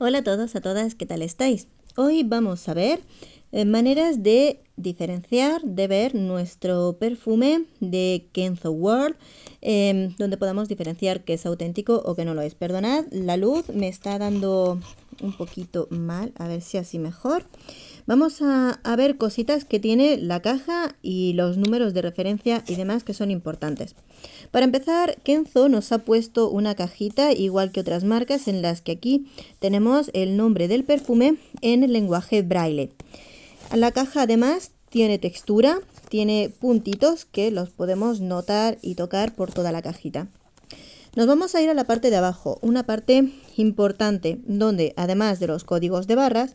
Hola a todos, a todas, ¿qué tal estáis? Hoy vamos a ver eh, maneras de diferenciar, de ver nuestro perfume de Kenzo World, em, donde podamos diferenciar que es auténtico o que no lo es. Perdonad, la luz me está dando un poquito mal, a ver si así mejor. Vamos a, ver cositas que tiene la caja y los números de referencia y demás que son importantes. Para empezar, Kenzo nos ha puesto una cajita, igual que otras marcas, en las que aquí tenemos el nombre del perfume en el lenguaje braille. La caja además tiene textura, tiene puntitos que los podemos notar y tocar por toda la cajita. Nos vamos a ir a la parte de abajo, una parte importante, donde además de los códigos de barras,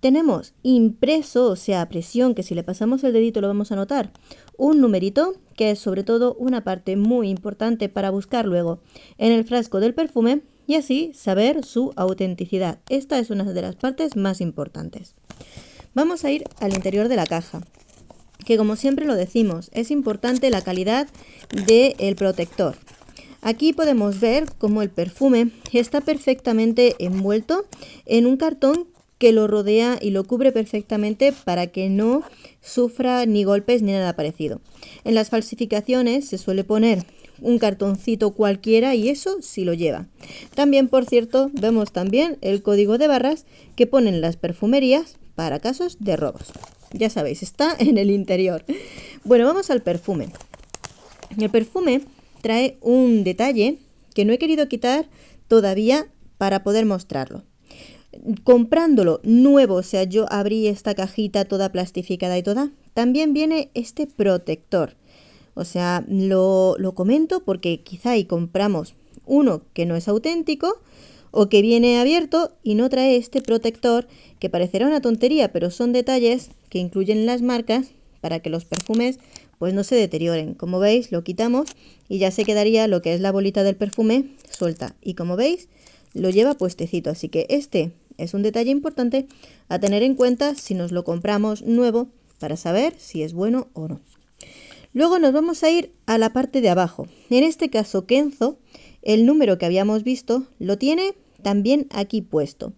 tenemos impreso, o sea, presión, que si le pasamos el dedito lo vamos a notar, un numerito, que es sobre todo una parte muy importante para buscar luego en el frasco del perfume y así saber su autenticidad. Esta es una de las partes más importantes. Vamos a ir al interior de la caja que como siempre lo decimos, es importante la calidad del el protector. Aquí podemos ver cómo el perfume está perfectamente envuelto en un cartón que lo rodea y lo cubre perfectamente para que no sufra ni golpes ni nada parecido. En las falsificaciones se suele poner un cartoncito cualquiera y eso sí lo lleva. También, por cierto, vemos también el código de barras que ponen las perfumerías para casos de robos. Ya sabéis, está en el interior. Bueno, vamos al perfume. El perfume trae un detalle que no he querido quitar todavía para poder mostrarlo. Comprándolo nuevo, o sea, yo abrí esta cajita toda plastificada y toda, también viene este protector. O sea, lo, lo comento porque quizá y compramos uno que no es auténtico o que viene abierto y no trae este protector, que parecerá una tontería, pero son detalles que incluyen las marcas para que los perfumes pues no se deterioren. Como veis, lo quitamos y ya se quedaría lo que es la bolita del perfume suelta. Y como veis, lo lleva puestecito, así que este es un detalle importante a tener en cuenta si nos lo compramos nuevo para saber si es bueno o no. Luego nos vamos a ir a la parte de abajo. En este caso, Kenzo, el número que habíamos visto, lo tiene también aquí puesto.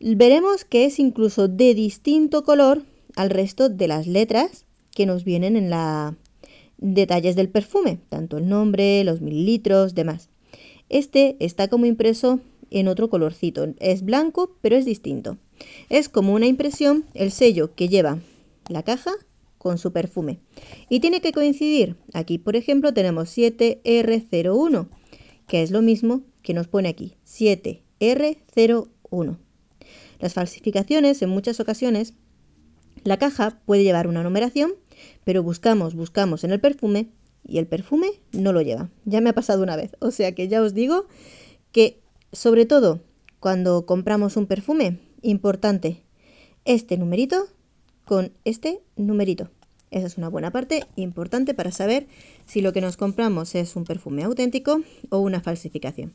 Veremos que es incluso de distinto color al resto de las letras que nos vienen en la detalles del perfume, tanto el nombre, los mililitros, demás. Este está como impreso en otro colorcito, es blanco pero es distinto. Es como una impresión, el sello que lleva la caja con su perfume. Y tiene que coincidir. Aquí, por ejemplo, tenemos 7R01, que es lo mismo que nos pone aquí, 7R01. Las falsificaciones, en muchas ocasiones, la caja puede llevar una numeración pero buscamos, buscamos en el perfume y el perfume no lo lleva. Ya me ha pasado una vez. O sea que ya os digo que, sobre todo, cuando compramos un perfume, importante, este numerito con este numerito. Esa es una buena parte importante para saber si lo que nos compramos es un perfume auténtico o una falsificación.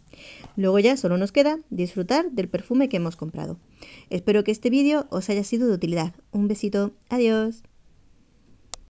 Luego ya solo nos queda disfrutar del perfume que hemos comprado. Espero que este vídeo os haya sido de utilidad. Un besito, adiós.